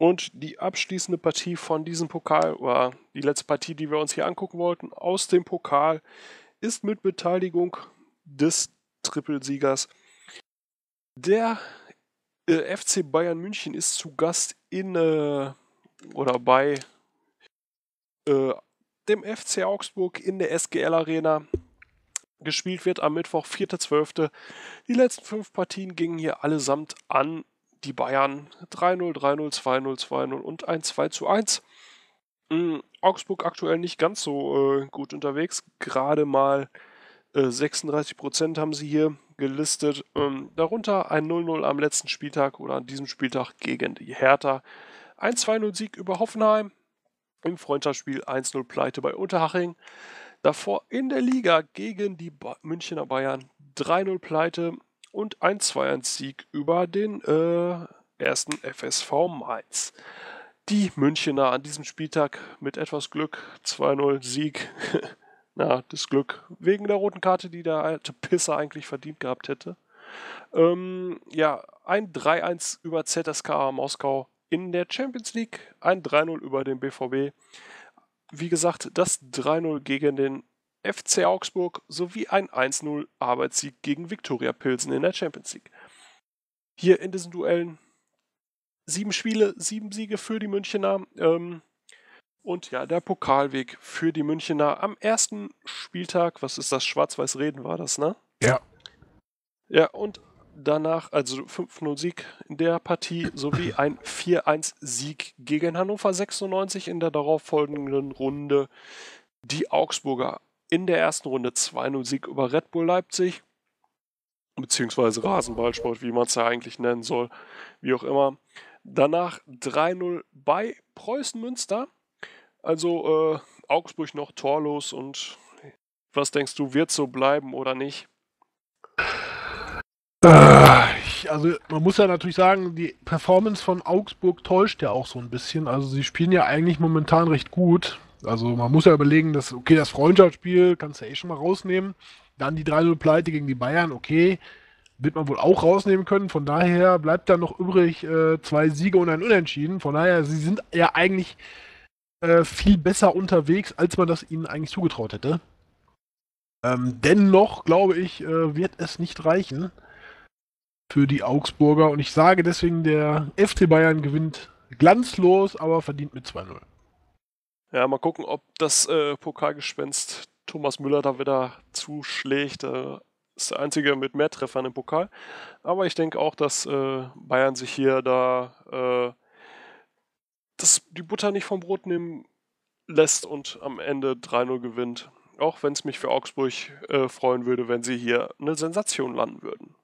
Und die abschließende Partie von diesem Pokal, oder die letzte Partie, die wir uns hier angucken wollten, aus dem Pokal, ist mit Beteiligung des Trippelsiegers. Der äh, FC Bayern München ist zu Gast in äh, oder bei äh, dem FC Augsburg in der SGL Arena. Gespielt wird am Mittwoch, 4.12. Die letzten fünf Partien gingen hier allesamt an die Bayern 3-0, 3-0, 2-0, 2-0 und ein 2 zu 1. Mhm, Augsburg aktuell nicht ganz so äh, gut unterwegs. Gerade mal äh, 36% haben sie hier gelistet. Ähm, darunter ein 0-0 am letzten Spieltag oder an diesem Spieltag gegen die Hertha. Ein 2-0-Sieg über Hoffenheim. Im Freundschaftsspiel 1-0 Pleite bei Unterhaching. Davor in der Liga gegen die ba Münchner Bayern 3-0 Pleite und ein 2-1-Sieg über den äh, ersten FSV Mainz. Die Münchener an diesem Spieltag mit etwas Glück 2-0-Sieg. Na, das Glück wegen der roten Karte, die der alte Pisser eigentlich verdient gehabt hätte. Ähm, ja, ein 3-1 über ZSKA Moskau in der Champions League, ein 3-0 über den BVB. Wie gesagt, das 3-0 gegen den FC Augsburg sowie ein 1-0 Arbeitssieg gegen Viktoria Pilsen in der Champions League. Hier in diesen Duellen sieben Spiele, sieben Siege für die Münchner. Ähm, und ja, der Pokalweg für die Münchner am ersten Spieltag, was ist das? Schwarz-Weiß-Reden war das, ne? Ja. Ja, und danach, also 5-0-Sieg in der Partie sowie ein 4-1-Sieg gegen Hannover 96 in der darauffolgenden Runde. Die Augsburger in der ersten Runde 2-0-Sieg über Red Bull Leipzig, beziehungsweise Rasenballsport, wie man es ja eigentlich nennen soll, wie auch immer. Danach 3-0 bei Preußen Münster. Also äh, Augsburg noch torlos und was denkst du, wird so bleiben oder nicht? Äh, also man muss ja natürlich sagen, die Performance von Augsburg täuscht ja auch so ein bisschen. Also sie spielen ja eigentlich momentan recht gut. Also man muss ja überlegen, dass, okay, das Freundschaftsspiel kannst du ja eh schon mal rausnehmen. Dann die 3-0-Pleite gegen die Bayern, okay, wird man wohl auch rausnehmen können. Von daher bleibt da noch übrig äh, zwei Siege und ein Unentschieden. Von daher, sie sind ja eigentlich äh, viel besser unterwegs, als man das ihnen eigentlich zugetraut hätte. Ähm, dennoch, glaube ich, äh, wird es nicht reichen für die Augsburger. Und ich sage deswegen, der FC Bayern gewinnt glanzlos, aber verdient mit 2-0. Ja, mal gucken, ob das äh, Pokalgespenst Thomas Müller da wieder zuschlägt. Äh, ist der einzige mit mehr Treffern im Pokal. Aber ich denke auch, dass äh, Bayern sich hier da äh, dass die Butter nicht vom Brot nehmen lässt und am Ende 3-0 gewinnt. Auch wenn es mich für Augsburg äh, freuen würde, wenn sie hier eine Sensation landen würden.